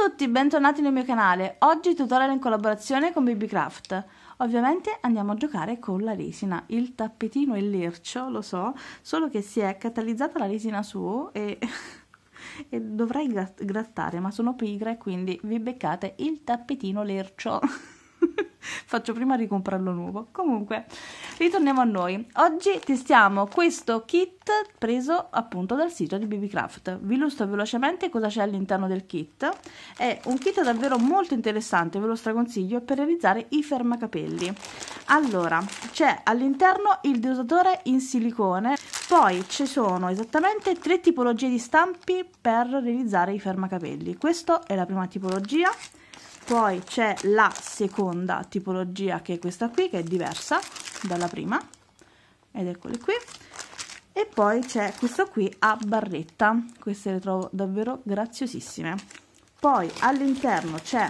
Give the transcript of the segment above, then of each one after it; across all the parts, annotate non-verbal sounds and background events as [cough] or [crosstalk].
tutti, bentornati nel mio canale. Oggi tutorial in collaborazione con BabyCraft. Ovviamente andiamo a giocare con la resina, il tappetino e l'ercio, lo so, solo che si è catalizzata la resina su e, [laughs] e dovrei grattare, ma sono pigra e quindi vi beccate il tappetino l'ercio. [laughs] [laughs] faccio prima di comprarlo nuovo. Comunque, ritorniamo a noi. Oggi testiamo questo kit preso appunto dal sito di BabyCraft. Vi illustro velocemente cosa c'è all'interno del kit. È un kit davvero molto interessante, ve lo straconsiglio, per realizzare i fermacapelli. Allora, c'è all'interno il deusatore in silicone, poi ci sono esattamente tre tipologie di stampi per realizzare i fermacapelli. Questa è la prima tipologia poi c'è la seconda tipologia che è questa qui che è diversa dalla prima ed eccole qui e poi c'è questa qui a barretta queste le trovo davvero graziosissime poi all'interno c'è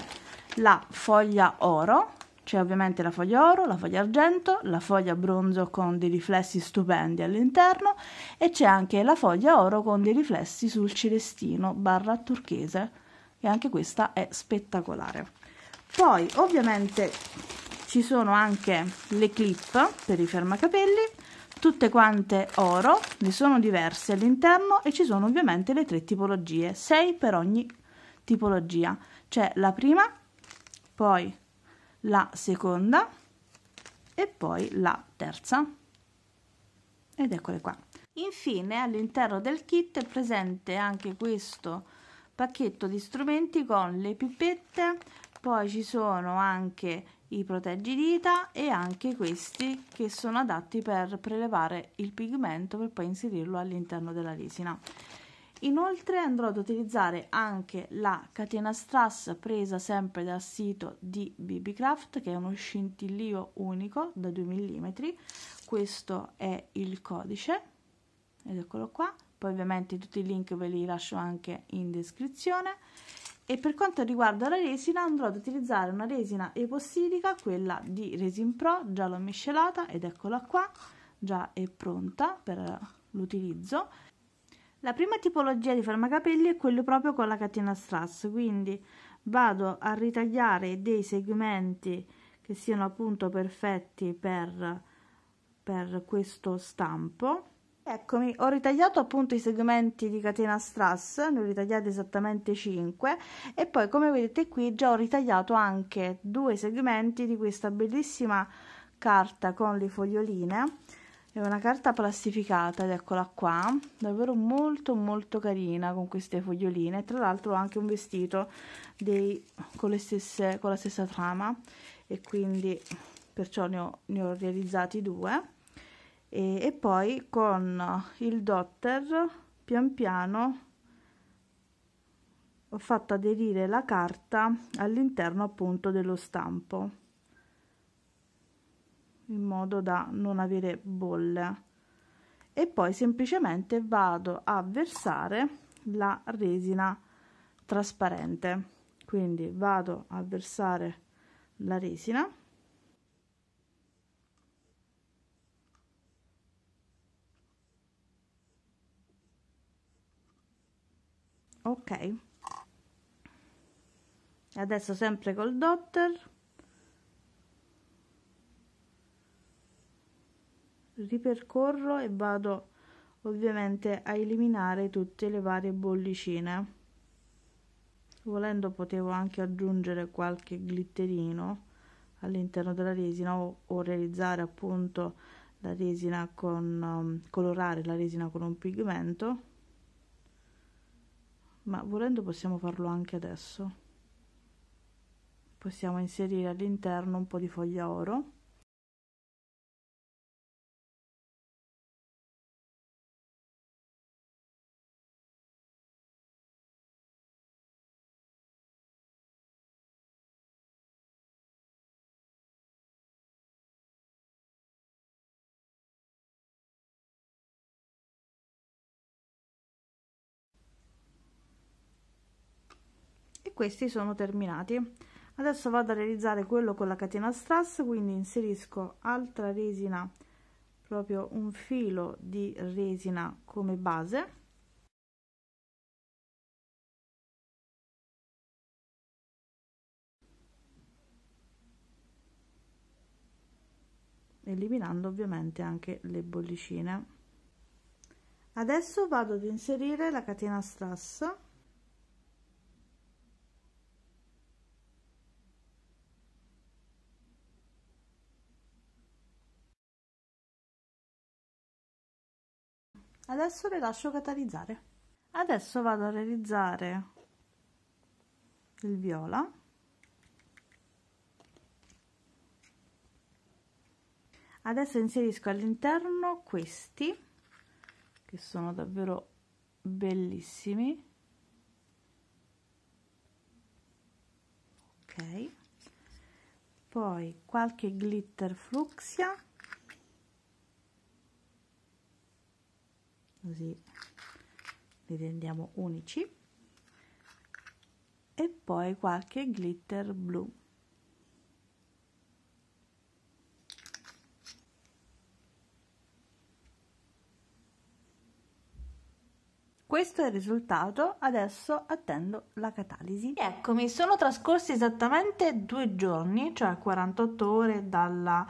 la foglia oro c'è ovviamente la foglia oro, la foglia argento, la foglia bronzo con dei riflessi stupendi all'interno e c'è anche la foglia oro con dei riflessi sul celestino barra turchese e anche questa è spettacolare poi ovviamente ci sono anche le clip per i fermacapelli tutte quante oro ne sono diverse all'interno e ci sono ovviamente le tre tipologie 6 per ogni tipologia c'è la prima poi la seconda e poi la terza ed eccole qua infine all'interno del kit è presente anche questo pacchetto di strumenti con le pipette poi ci sono anche i proteggidita e anche questi che sono adatti per prelevare il pigmento per poi inserirlo all'interno della resina inoltre andrò ad utilizzare anche la catena strass presa sempre dal sito di BBCraft che è uno scintillio unico da 2 mm questo è il codice ed eccolo qua poi ovviamente tutti i link ve li lascio anche in descrizione e per quanto riguarda la resina andrò ad utilizzare una resina epossidica quella di Resin Pro già l'ho miscelata ed eccola qua già è pronta per l'utilizzo la prima tipologia di fermacapelli è quello proprio con la catena strass quindi vado a ritagliare dei segmenti che siano appunto perfetti per, per questo stampo Eccomi, ho ritagliato appunto i segmenti di catena strass, ne ho ritagliati esattamente 5 e poi come vedete qui già ho ritagliato anche due segmenti di questa bellissima carta con le foglioline, è una carta plastificata ed eccola qua, davvero molto molto carina con queste foglioline, tra l'altro ho anche un vestito dei, con, stesse, con, la stessa trama e quindi perciò ne ho, ne ho realizzati due e, e poi con il dotter pian piano ho fatto aderire la carta all'interno appunto dello stampo in modo da non avere bolle e poi semplicemente vado a versare la resina trasparente quindi vado a versare la resina ok adesso sempre col dotter ripercorro e vado ovviamente a eliminare tutte le varie bollicine volendo potevo anche aggiungere qualche glitterino all'interno della resina o, o, realizzare appunto la resina con um, colorare la resina con un pigmento ma volendo possiamo farlo anche adesso possiamo inserire all'interno un po' di foglia oro questi sono terminati adesso vado a realizzare quello con la catena strass quindi inserisco altra resina proprio un filo di resina come base eliminando ovviamente anche le bollicine adesso vado ad inserire la catena strass adesso le lascio catalizzare adesso vado a realizzare il viola adesso inserisco all'interno questi che sono davvero bellissimi ok poi qualche glitter fluxia così li rendiamo unici e poi qualche glitter blu Questo è il risultato, adesso attendo la catalisi. Eccomi, sono trascorsi esattamente due giorni, cioè 48 ore dalla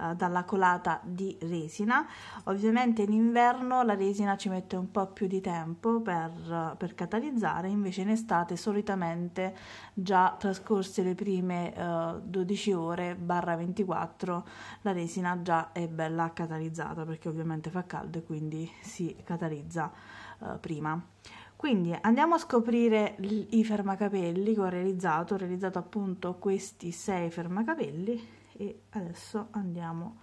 eh, dalla colata di resina ovviamente in inverno la resina ci mette un po' più di tempo per, per catalizzare invece in estate solitamente già trascorse le prime eh, 12 ore barra 24 la resina già è bella catalizzata perché ovviamente fa caldo e quindi si catalizza eh, prima quindi andiamo a scoprire i fermacapelli che ho realizzato, ho realizzato appunto questi sei fermacapelli e adesso andiamo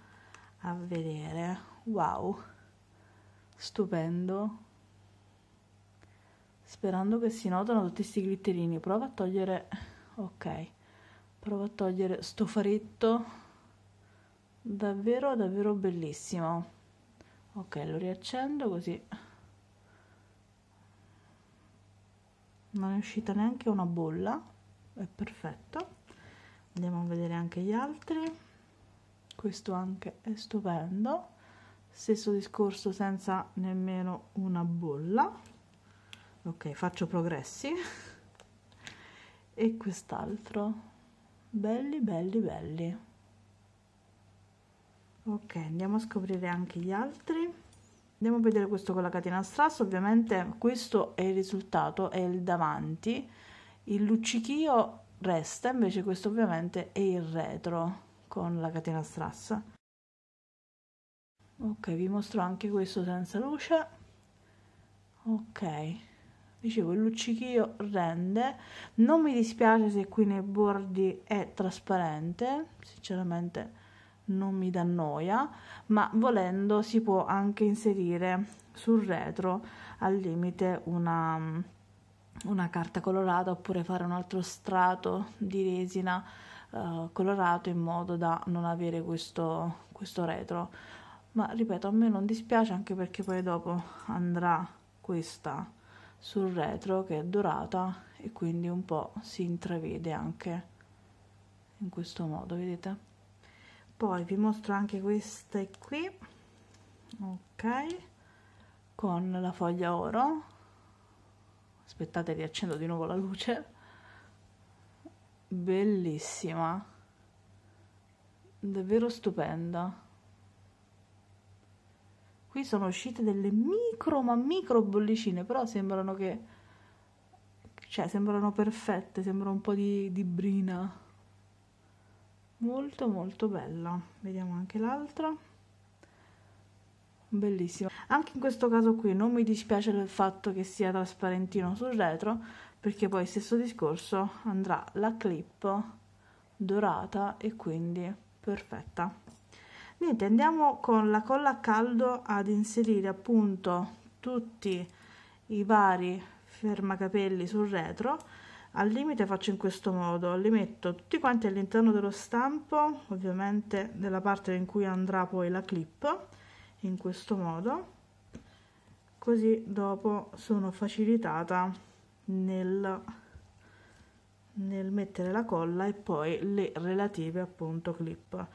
a vedere wow stupendo sperando che si notano tutti questi glitterini prova a togliere ok prova a togliere sto faretto davvero davvero bellissimo ok lo riaccendo così non è uscita neanche una bolla è perfetto andiamo a vedere anche gli altri questo anche è stupendo stesso discorso senza nemmeno una bolla ok faccio progressi e quest'altro belli belli belli ok andiamo a scoprire anche gli altri andiamo a vedere questo con la catena a strass ovviamente questo è il risultato è il davanti il luccichio resta, invece questo ovviamente è il retro con la catena strassa. Ok, vi mostro anche questo senza luce. Ok, dicevo il luccichio rende, non mi dispiace se qui nei bordi è trasparente, sinceramente non mi dà noia, ma volendo si può anche inserire sul retro al limite una una carta colorata oppure fare un altro strato di resina eh, colorato in modo da non avere questo, questo retro ma ripeto a me non dispiace anche perché poi dopo andrà questa sul retro che è dorata e quindi un po' si intravede anche in questo modo vedete poi vi mostro anche queste qui ok con la foglia oro aspettate riaccendo di nuovo la luce bellissima davvero stupenda qui sono uscite delle micro ma micro bollicine però sembrano che cioè sembrano perfette sembra un po' di, di brina molto molto bella vediamo anche l'altra bellissima anche in questo caso qui non mi dispiace del fatto che sia trasparentino sul retro perché poi stesso discorso andrà la clip dorata e quindi perfetta niente andiamo con la colla a caldo ad inserire appunto tutti i vari fermacapelli sul retro al limite faccio in questo modo li metto tutti quanti all'interno dello stampo ovviamente della parte in cui andrà poi la clip in questo modo così dopo sono facilitata nel, nel mettere la colla e poi le relative appunto clip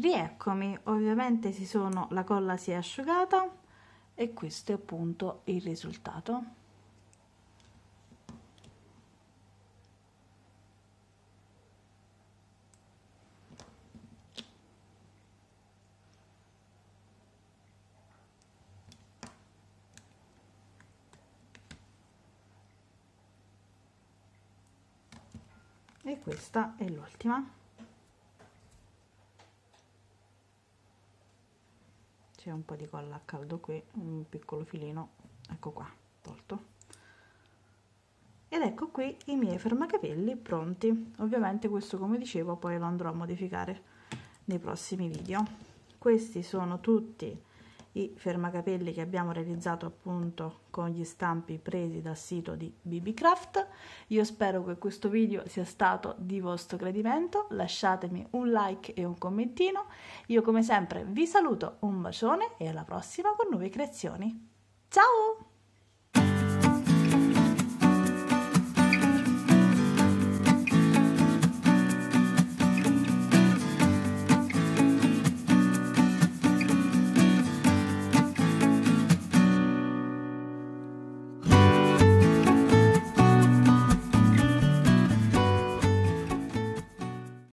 rieccomi ovviamente si sono la colla si è asciugata e questo è appunto il risultato e questa è l'ultima c'è un po' di colla a caldo qui un piccolo filino ecco qua tolto ed ecco qui i miei fermacapelli pronti ovviamente questo come dicevo poi lo andrò a modificare nei prossimi video questi sono tutti i fermacapelli che abbiamo realizzato appunto con gli stampi presi dal sito di BBCraft. Io spero che questo video sia stato di vostro gradimento, lasciatemi un like e un commentino. Io come sempre vi saluto, un bacione e alla prossima con nuove creazioni. Ciao!